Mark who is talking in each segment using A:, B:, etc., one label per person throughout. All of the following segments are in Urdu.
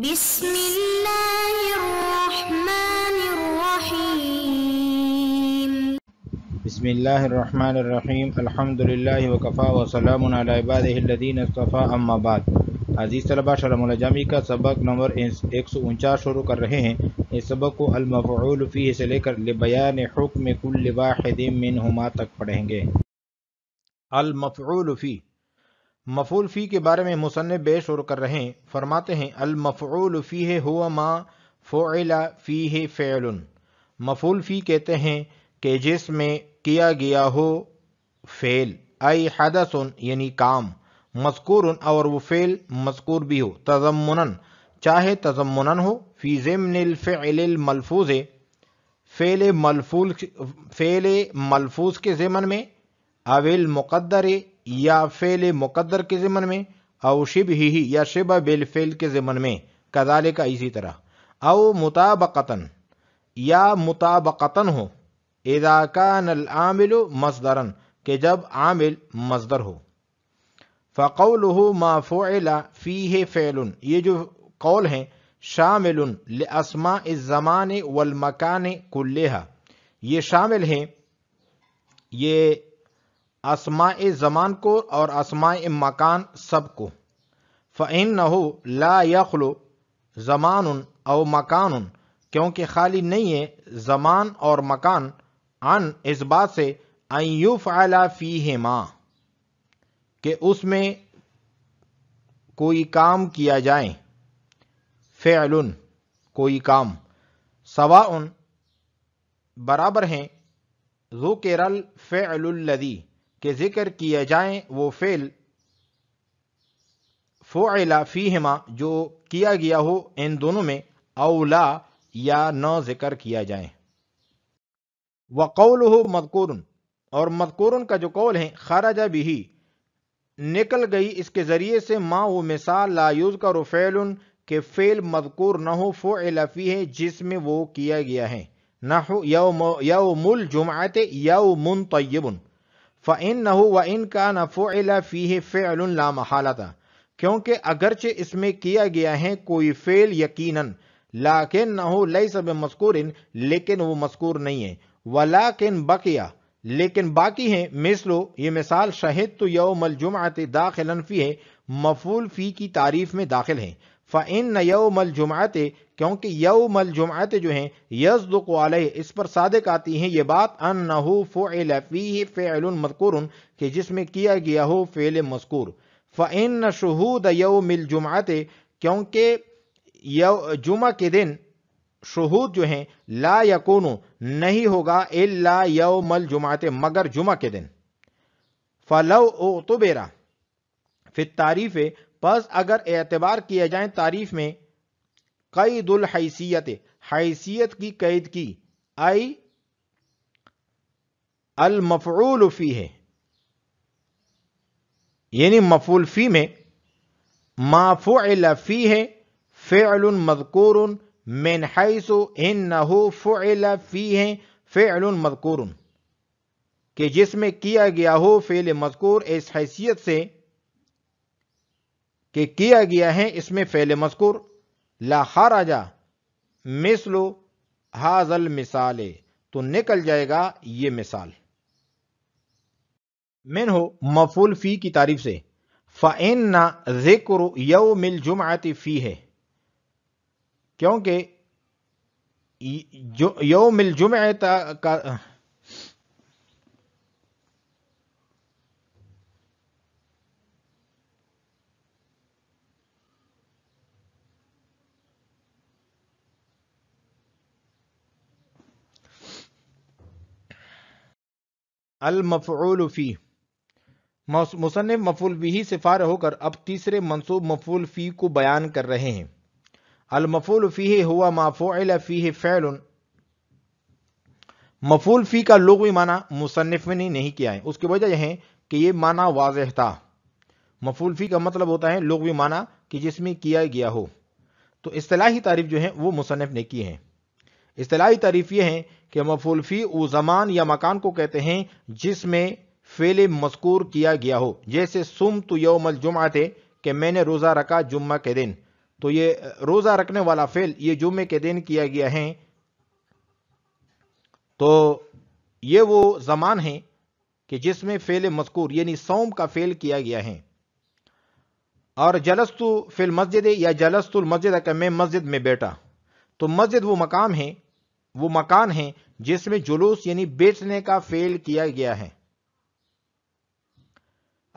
A: بسم اللہ الرحمن الرحیم الحمد اللہ وقفی وسلم عبادہ عبادین اصطفاء اما بعد عزیز طلبہ شرم الجامی کا سبق نمبر ایک سو انچاس شروع کر رہے ہیں اس سبق کو المفعول فیہ سے لے کر لبیان حکم کل واحد منہما تک پڑھیں گے المفعول فیہ مفول فی کے بارے میں مصنف بے شور کر رہے ہیں فرماتے ہیں المفعول فی ہوا ہو ماں فعلا فی فعل مفول فی کہتے ہیں کہ جس میں کیا گیا ہو فعل ای حدث یعنی کام مذکور اور وہ فعل مذکور بھی ہو تضمنا چاہے تضمنا ہو فی الملفوظ فعل ملفوظ فعل ملفوظ کے ضمن میں اول مقدر یا فعل مقدر کے ضمن میں او شب ہی ہی یا شبہ بالفعل کے ضمن میں کزال کا اسی طرح او مطابقتاً یا مطابقتاً ہو اذا کان العامل مصدرن کہ جب عامل مصدر ہو فقوله ما فعل فیہ فعل یہ جو قول ہیں شامل لاسماء الزمان والمکان کلیہ یہ شامل ہیں یہ اسماء زمان کو اور اسماء مکان سب کو فعین نہ ہو لا یخلو زمان او مکان کیونکہ خالی نہیں ہے زمان اور مکان ان اس بات سے فی ماں کہ اس میں کوئی کام کیا جائے فعل کوئی کام سوا برابر ہیں الفعل فعلدی ذکر کیا جائیں وہ فیل فو فیہما جو کیا گیا ہو ان دونوں میں اولا یا نہ ذکر کیا جائیں وہ قول ہو مدکورن اور مدکورن کا جو قول ہے خارجہ بھی ہی نکل گئی اس کے ذریعے سے ما و مثال لا یوز کا رفیل کے فیل مدکور نہ ہو فو ایلا فی ہے جس میں وہ کیا گیا ہے نہ مل جمع یو من طیبن فعین نہ ہو و ان کا نفو فعل لا محالتا کیونکہ اگرچہ اس میں کیا گیا ہے کوئی فعل یقیناً لاکن نہ ہو لئی سب مذکور لیکن وہ مذکور نہیں ہے ولیکن بقیا لیکن باقی ہیں مثلو یہ مثال شہد تو یوم الجمعہ داخل فی ہے مفول فی کی تعریف میں داخل ہیں فعن یوم الجمعت کیونکہ یوم الجمعت جو ہیں یزدق علیہ اس پر صادق آتی ہیں یہ بات انہو فعل فیہ فعل مذکور کہ جس میں کیا گیا ہو فعل مذکور فعن شہود یوم الجمعت کیونکہ جمعہ کے دن شہود جو ہیں لا یکون نہیں ہوگا الا یوم الجمعت مگر جمعہ کے دن فلو اعتبرا فی التعریف پس اگر اعتبار کیا جائیں تعریف میں قید الحیثیت حیثیت کی قید کی آئی المفعول فی ہے یعنی مفول فی میں ما فعل فی ہے فعل مذکور من حیث حیثو فعل فی ہے فعل مذکور کہ جس میں کیا گیا ہو فعل مذکور اس حیثیت سے کہ کیا گیا ہے اس میں فیل مذکور لا خارجہ مسلو ہاضل المثال تو نکل جائے گا یہ مثال من ہو مفول فی کی تعریف سے فعن نہ ذکر یو مل فی ہے کیونکہ یو مل کا المفعول فی مصنف مفول بھی سے فارغ ہو کر اب تیسرے منصوب مفول فی کو بیان کر رہے ہیں المفول فی فی ہوا ما فعل فعل مفول کا لغوی معنی مصنف نے نہیں کیا ہے اس کی وجہ یہ ہے کہ یہ معنی واضح تھا مفول فی کا مطلب ہوتا ہے لغوی معنی کہ جس میں کیا گیا ہو تو اصطلاحی تعریف جو ہے وہ مصنف نے کی ہے اصطلاحی تعریف یہ ہے کہ فی او زمان یا مکان کو کہتے ہیں جس میں فعل مذکور کیا گیا ہو جیسے سم تو یوم الجمعہ تھے کہ میں نے روزہ رکھا جمعہ کے دن تو یہ روزہ رکھنے والا فعل یہ جمعے کے دن کیا گیا ہے تو یہ وہ زمان ہے کہ جس میں فعل مذکور یعنی سوم کا فعل کیا گیا ہے اور جلستو فی المسجد یا جلست المسجد کہ میں مسجد میں بیٹھا تو مسجد وہ مقام ہے وہ مکان ہیں جس میں جلوس یعنی بیچنے کا فیل کیا گیا ہے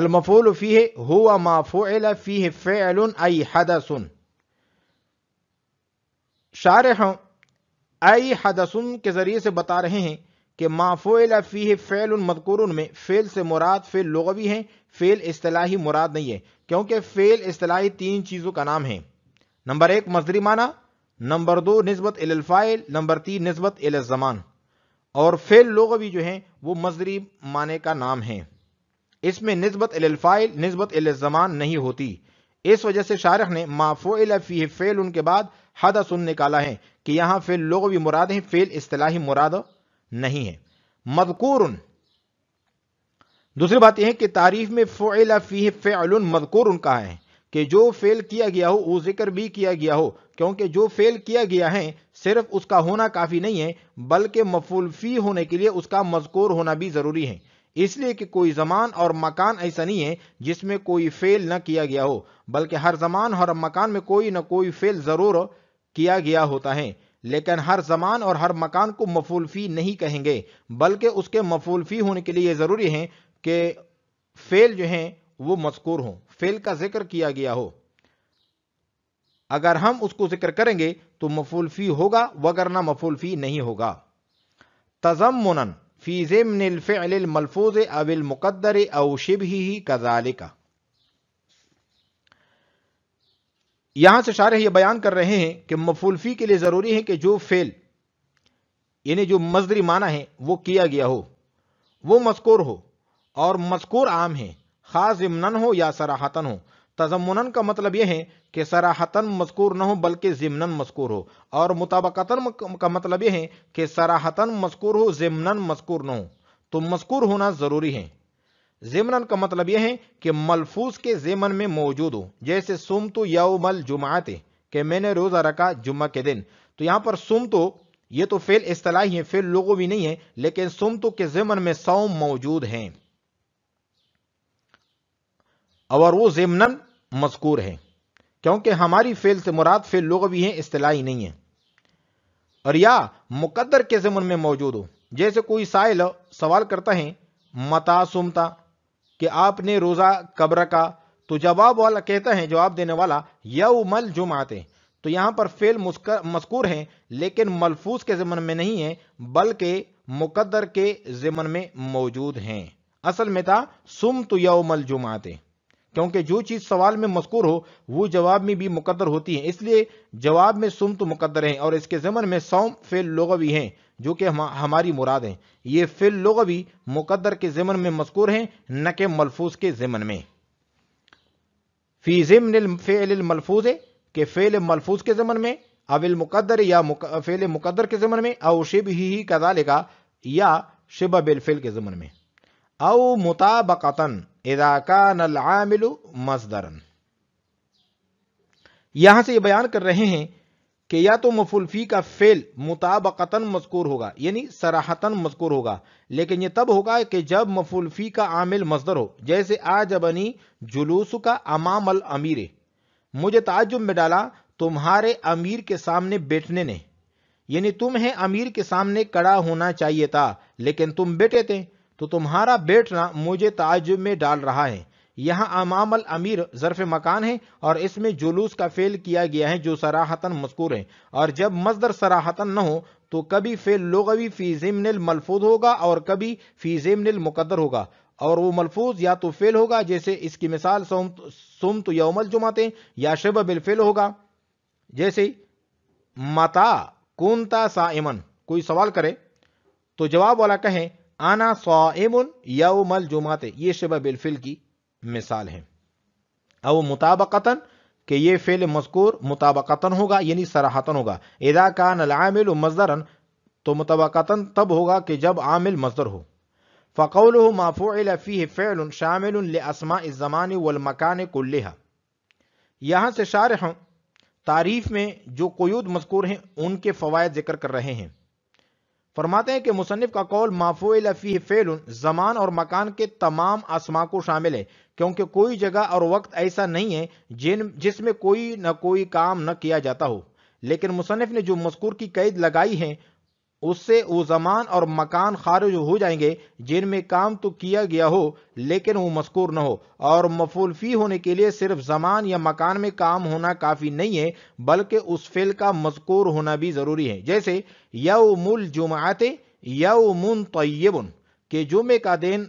A: المفول فیہ ہوا ما فعل فیہ فعل ای حدث شارح ای حدث کے ذریعے سے بتا رہے ہیں کہ ما فعل فیہ فعل مذکور میں فیل سے مراد فیل لغوی ہے فیل استلاحی مراد نہیں ہے کیونکہ فیل اصطلاحی تین چیزوں کا نام ہے نمبر ایک معنی نمبر دو نسبت ال الفائل نمبر تین نسبت ال زمان اور فیل لغوی جو ہیں وہ مزری معنی کا نام ہیں اس میں نسبت ال الفائل نسبت الزمان نہیں ہوتی اس وجہ سے شارخ نے ما فعل فیہ فعل ان کے بعد حدث ان نکالا ہے کہ یہاں فیل لغوی مراد ہیں فیل اصطلاحی مراد نہیں ہے مذکور دوسری بات یہ ہے کہ تعریف میں فعل فیہ فعل مذکور ان کا ہے کہ جو فیل کیا گیا ہو وہ ذکر بھی کیا گیا ہو کیونکہ جو فیل کیا گیا ہے صرف اس کا ہونا کافی نہیں ہے بلکہ مفول فی ہونے کے لیے اس کا مذکور ہونا بھی ضروری ہے اس لیے کہ کوئی زمان اور مکان ایسا نہیں ہے جس میں کوئی فیل نہ کیا گیا ہو بلکہ ہر زمان اور مکان میں کوئی نہ کوئی فیل ضرور کیا گیا ہوتا ہے لیکن ہر زمان اور ہر مکان کو مفول فی نہیں کہیں گے بلکہ اس کے مفول فی ہونے کے لیے ضروری ہے کہ فیل جو ہیں وہ مذکور ہوں فیل کا ذکر کیا گیا ہو اگر ہم اس کو ذکر کریں گے تو مفول فی ہوگا وگرنہ مفول فی نہیں ہوگا تزم الفعل الملفوظ او المقدر او اوشب ہی کزال کا یہاں سے شارح یہ بیان کر رہے ہیں کہ مفول فی کے لیے ضروری ہے کہ جو فیل یعنی جو مزدری معنی ہے وہ کیا گیا ہو وہ مذکور ہو اور مذکور عام ہے خاص ضمن ہو یا سراہتن ہو تضمن کا مطلب یہ ہے کہ سراہتن مذکور نہ ہو بلکہ مذکور ہو اور مطابقتن کا مطلب یہ ہے کہ سراہتن مذکور ہو مذکور نہ ہو تو مذکور ہونا ضروری ہے کا مطلب یہ ہے کہ ملفوظ کے زمن میں موجود ہو جیسے سم تو یا مل کہ میں نے روزہ رکھا جمعہ کے دن تو یہاں پر تو یہ تو فیل اصطلاحی ہیں فیل لوگوں بھی نہیں ہے لیکن تو کے زمن میں سوم موجود ہیں اور وہ مذکور ہیں کیونکہ ہماری فیل سے مراد فعل لغوی بھی ہیں اصطلاحی نہیں ہیں اور یا مقدر کے ضمن میں موجود ہو جیسے کوئی سائل سوال کرتا ہے متا سمتا کہ آپ نے روزہ کب رکھا تو جواب والا کہتا ہے جواب دینے والا یوم جمعیں تو یہاں پر فیل مذکور ہیں لیکن ملفوظ کے ضمن میں نہیں ہیں بلکہ مقدر کے ضمن میں موجود ہیں اصل میں تھا سم تو یمل جمعیں کیونکہ جو چیز سوال میں مذکور ہو وہ جواب میں بھی مقدر ہوتی ہے اس لیے جواب میں سمت مقدر ہیں اور اس کے زمن میں سوم فعل لغوی ہیں جو کہ ہماری مراد ہیں یہ فعل لغوی مقدر کے زمن میں مذکور ہیں نہ کہ ملفوظ کے زمن میں فی زمن الفعل الملفوظ کہ فعل ملفوظ کے زمن میں او المقدر یا فعل مقدر کے زمن میں او شب ہی کذالکہ یا شبہ بالفعل کے زمن میں او اذا العامل مصدرا یہاں سے یہ بیان کر رہے ہیں کہ یا تو فی کا فعل متابقت مذکور ہوگا یعنی سراہتاً مذکور ہوگا لیکن یہ تب ہوگا کہ جب فی کا عامل مصدر ہو جیسے آجبنی جلوس کا امام الامیر مجھے تعجب میں ڈالا تمہارے امیر کے سامنے بیٹھنے نے یعنی تمہیں امیر کے سامنے کڑا ہونا چاہیے تھا لیکن تم بیٹے تھے تو تمہارا بیٹھنا مجھے تعجب میں ڈال رہا ہے یہاں امام الامیر ظرف مکان ہے اور اس میں جلوس کا فعل کیا گیا ہے جو سراحتن مذکور ہے اور جب مصدر سراحتن نہ ہو تو کبھی فعل لغوی فی زمن الملفوظ ہوگا اور کبھی فی ضمن المقدر ہوگا اور وہ ملفوظ یا تو فعل ہوگا جیسے اس کی مثال سمت یوم یا شب بالفعل ہوگا جیسے متا کونتا سائمن کوئی سوال کرے تو جواب والا کہیں آنا صائم یا و مل یہ شبہ بالفل کی مثال ہے او مطابقتا کہ یہ فعل مذکور مطابقتن ہوگا یعنی سراحتن ہوگا اذا کان العامل عامل تو مطابقتا تب ہوگا کہ جب عامل مزدر ہو فقوله ما فعل فيه فعل شامل لاسماء الزمان والمکان كلها یہاں سے شارح تعریف میں جو قیود مذکور ہیں ان کے فوائد ذکر کر رہے ہیں فرماتے ہیں کہ مصنف کا قول مافو فیہ فعل زمان اور مکان کے تمام آسما کو شامل ہے کیونکہ کوئی جگہ اور وقت ایسا نہیں ہے جس میں کوئی نہ کوئی کام نہ کیا جاتا ہو لیکن مصنف نے جو مذکور کی قید لگائی ہے اس سے وہ زمان اور مکان خارج ہو جائیں گے جن میں کام تو کیا گیا ہو لیکن وہ مذکور نہ ہو اور مفول فی ہونے کے لیے صرف زمان یا مکان میں کام ہونا کافی نہیں ہے بلکہ اس فعل کا مذکور ہونا بھی ضروری ہے جیسے یوم الجمعات یوم طیب کہ جمعے کا دن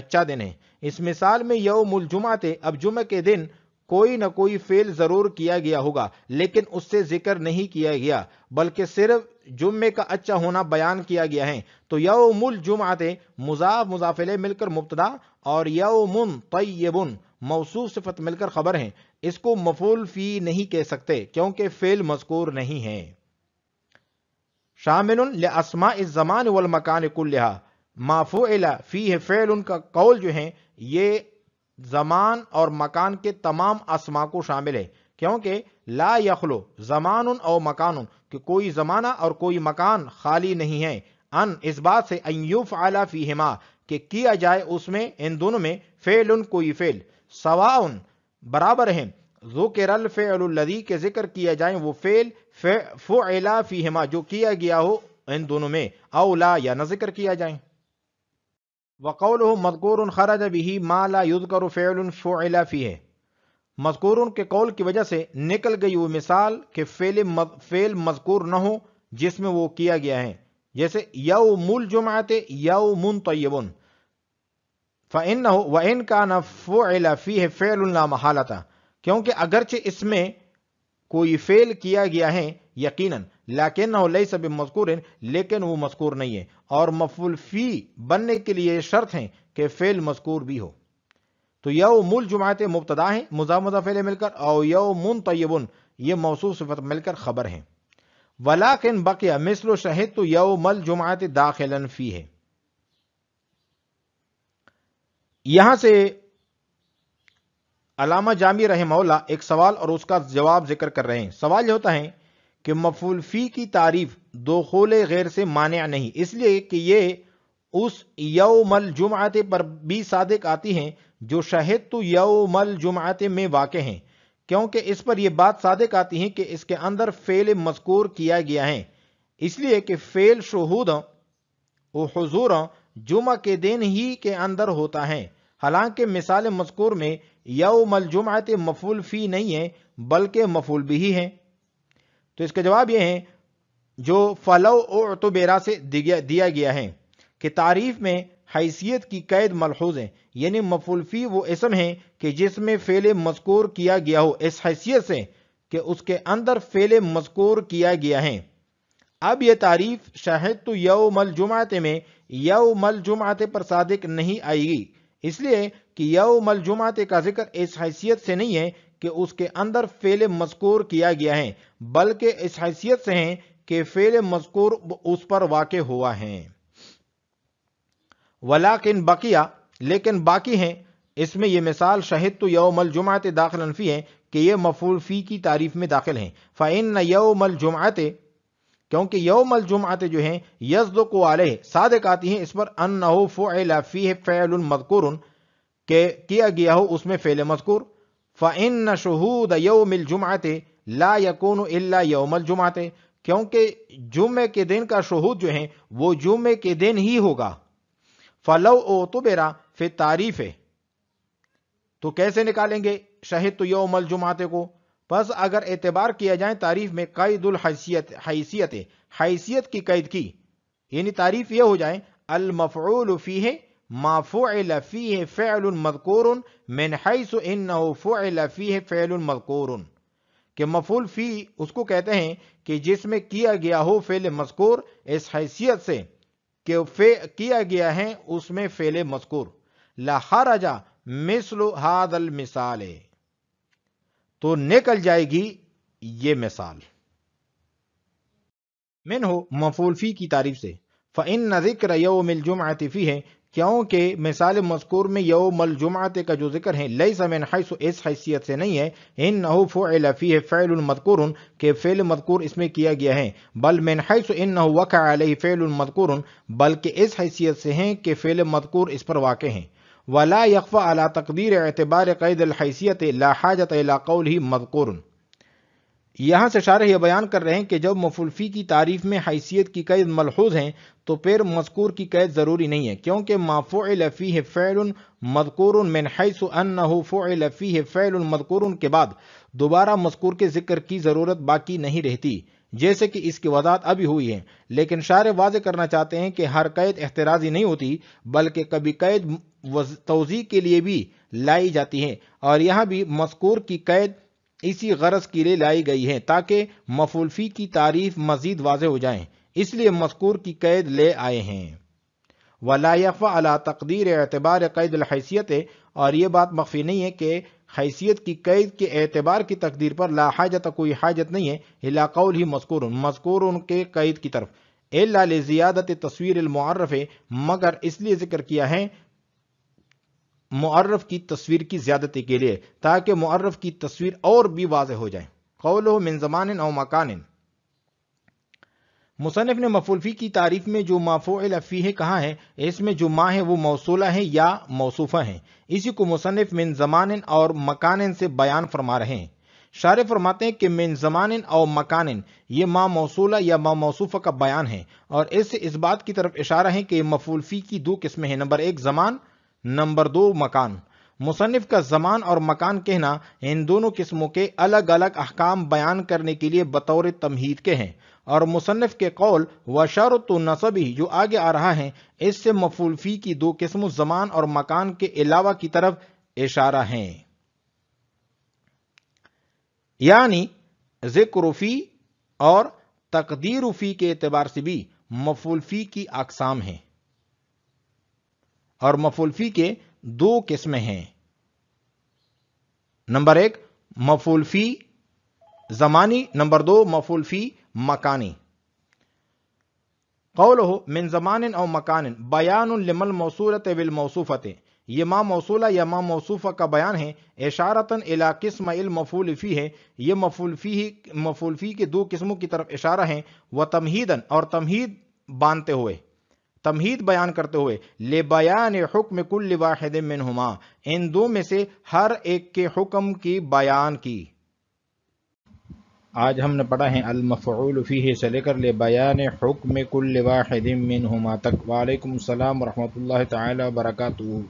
A: اچھا دن ہے اس مثال میں یوم الجمعات اب جمعے کے دن کوئی نہ کوئی فعل ضرور کیا گیا ہوگا لیکن اس سے ذکر نہیں کیا گیا بلکہ صرف جمعے کا اچھا ہونا بیان کیا گیا ہے تو یوم الجمعات مضاف مضافلے مل کر مبتدا اور یوم طیب موصوف صفت مل کر خبر ہیں اس کو مفول فی نہیں کہہ سکتے کیونکہ فعل مذکور نہیں ہے شامل لاسماء الزمان والمکان کلها ما فعل فیہ فعل ان کا قول جو ہیں یہ زمان اور مکان کے تمام اسماء کو شامل ہے کیونکہ لا یخلو زمان او مکان کہ کوئی زمانہ اور کوئی مکان خالی نہیں ہے ان اس بات سے کہ کیا جائے اس میں ان دونوں میں فعل کوئی فعل کو برابر ہیں ذکر الفعل رل کے ذکر کیا جائیں وہ فعل فعلا فیہما جو کیا گیا ہو ان دونوں میں او لا یا نہ ذکر کیا جائیں وقوله مذکور خرج به ما لا یذکر فعل فعلا فیہ مذکورن کے قول کی وجہ سے نکل گئی وہ مثال کہ فیل فیل مذکور نہ ہو جس میں وہ کیا گیا ہے جیسے یا و مول جم آتے یا فو ایلا فی ہے فیل اللہ کیونکہ اگرچہ اس میں کوئی فیل کیا گیا ہے یقیناً لیکن نہ ہو لئی سب مذکور لیکن وہ مذکور نہیں ہے اور مفول فی بننے کے لیے شرط ہے کہ فیل مذکور بھی ہو تو یوم جماعتیں مبتدا ہیں مضاف فیل مل کر او یوم طیبن یہ موصوف صفت مل کر خبر ہے ولاکن بکیا مثل و شہد تو یو مل جماعت داخل فی ہے یہاں سے علامہ جامع رحمہ اللہ ایک سوال اور اس کا جواب ذکر کر رہے ہیں سوال یہ ہوتا ہے کہ مفول فی کی تعریف دو خول غیر سے مانع نہیں اس لیے کہ یہ اس یو مل پر بھی صادق آتی ہیں جو شہد تو یو مل میں واقع ہیں کیونکہ اس پر یہ بات صادق آتی ہے کہ اس کے اندر فیل مذکور کیا گیا ہے اس لیے کہ فعل شہود و حضور جمعہ کے دن ہی کے اندر ہوتا ہے حالانکہ مثال مذکور میں یوم جماعتیں مفول فی نہیں ہے بلکہ مفول بھی ہیں تو اس کا جواب یہ ہے جو فلو اعتبیرہ سے دیا گیا ہے کہ تعریف میں حیثیت کی قید ملحوظ ہیں یعنی مفولفی وہ اسم ہے کہ جس میں فعل فعل مذکور مذکور کیا کیا گیا گیا ہو اس اس حیثیت سے کہ کے اندر ہے اب یہ تعریف شاہد تو یو مل جماعت میں یوم جماعتیں پر صادق نہیں آئے گی اس لیے کہ یو مل جماعت کا ذکر اس حیثیت سے نہیں ہے کہ اس کے اندر فعل مذکور کیا گیا ہے بلکہ اس حیثیت سے ہیں کہ فعل مذکور اس پر واقع ہوا ہے ولاکن بقیہ لیکن باقی ہیں اس میں یہ مثال شہد تو یوم الجمعت داخل انفی ہیں کہ یہ مفعول فی کی تعریف میں داخل ہیں فعن يَوْمَ یوم جماعت کیونکہ یوم الجمعت جو ہیں یسدو علیہ صادق آتی ہیں اس پر انہو فعل فیہ فعل مذکور کہ کیا گیا ہو اس میں فعل مذکور فعن شہود یوم جماعتِ لا يَكُونُ إِلَّا يَوْمَ الْجُمْعَةِ کیونکہ کہ کے دن کا شہود جو ہیں وہ جمعہ کے دن ہی ہوگا فلو تعریف تو کیسے نکالیں گے شہد تو یوم الجماعت کو بس اگر اعتبار کیا جائیں تعریف میں قید الحیثیت حیثیت حیثیت کی قید کی یعنی تعریف یہ ہو جائے انہو فعل فیہ فعل مذکور کہ مفعول فی اس کو کہتے ہیں کہ جس میں کیا گیا ہو فعل مذکور اس حیثیت سے کہ کیا گیا ہے اس میں فعل مذکور لہارا جا مسلو حاد المثال تو نکل جائے گی یہ مثال من ہو مفول فی کی تعریف سے فن ذکر یوم ملجم عطفی ہے کیوں کہ مثال مذکور میں یوم الجمعہ کا جو ذکر ہے لئی من حیث اس حیثیت سے نہیں ہے ان نحو فعل فیہ فعل مذکور کہ فعل مذکور اس میں کیا گیا ہے بل من حیث ان نحو وقع علیہ فعل مذکور بلکہ اس حیثیت سے ہیں کہ فعل مذکور اس پر واقع ہیں ولا یقف علی تقدیر اعتبار قید الحیثیت لا حاجت لاقول ہی مدقورن یہاں سے شارح یہ بیان کر رہے ہیں کہ جب مفلفی کی تعریف میں حیثیت کی قید ملحوظ ہیں تو پھر مذکور کی قید ضروری نہیں ہے کیونکہ ما فعل فیہ فعل مذکور من حیث انہو فعل فیہ فعل مذکور کے بعد دوبارہ مذکور کے ذکر کی ضرورت باقی نہیں رہتی جیسے کہ اس کی وضاحت ابھی ہوئی ہے لیکن شارح واضح کرنا چاہتے ہیں کہ ہر قید احتراضی نہیں ہوتی بلکہ کبھی قید توضیع کے لیے بھی لائی جاتی ہے اور یہاں بھی مذکور کی قید اسی غرض کے لیے لائی گئی ہے تاکہ مفولفی کی تعریف مزید واضح ہو جائیں اس لیے مذکور کی قید لے آئے ہیں الحیثیت ہے اور یہ بات مخفی نہیں ہے کہ حیثیت کی قید کے اعتبار کی تقدیر پر لا حاجت کوئی حاجت نہیں ہے قول ہی مذکور مذکور ان کے قید کی طرف الا لزیادت تصویر المعارف مگر اس لیے ذکر کیا ہے معرف کی تصویر کی زیادتی کے لیے تاکہ معرف کی تصویر اور بھی واضح ہو جائے او مکان مصنف نے مفولفی کی تعریف میں جو فیہ کہا ہے اس میں جو ماں ہے وہ موصولہ ہے یا موصوفہ ہیں اسی کو مصنف من زمان اور مکان سے بیان فرما رہے ہیں شار فرماتے ہیں کہ من زمان اور مکان یہ ما موصولہ یا ما موصوفہ کا بیان ہے اور اس سے اس بات کی طرف اشارہ ہے کہ مفولفی کی دو قسمیں ہیں نمبر ایک زمان نمبر دو مکان مصنف کا زمان اور مکان کہنا ان دونوں قسموں کے الگ الگ احکام بیان کرنے کے لیے بطور تمہید کے ہیں اور مصنف کے قول و شرط و نصبی جو آگے آ رہا ہے اس سے مفولفی کی دو قسم زمان اور مکان کے علاوہ کی طرف اشارہ ہیں یعنی ذکر فی اور تقدیر فی کے اعتبار سے بھی مفولفی کی اقسام ہیں اور مفولفی کے دو قسمیں ہیں نمبر ایک مفولفی زمانی نمبر دو مفولفی مکانی من زمان او مکان بیان لمل موصولت بال یہ ماں موصولہ یا ماں موصوفہ کا بیان ہے قسم اشارت فی ہے یہ مفول مفولفی کے دو قسموں کی طرف اشارہ ہیں وہ تمہیدن اور تمہید باندھتے ہوئے تمہید بیان کرتے ہوئے لے بیان حکم واحد منہما ان دو میں سے ہر ایک کے حکم کی بیان کی آج ہم نے پڑھا ہے المفعول فیہ سے لے کر لے بیان حکم کل واحد منہما تک وعلیکم السلام ورحمۃ اللہ تعالی وبرکاتہ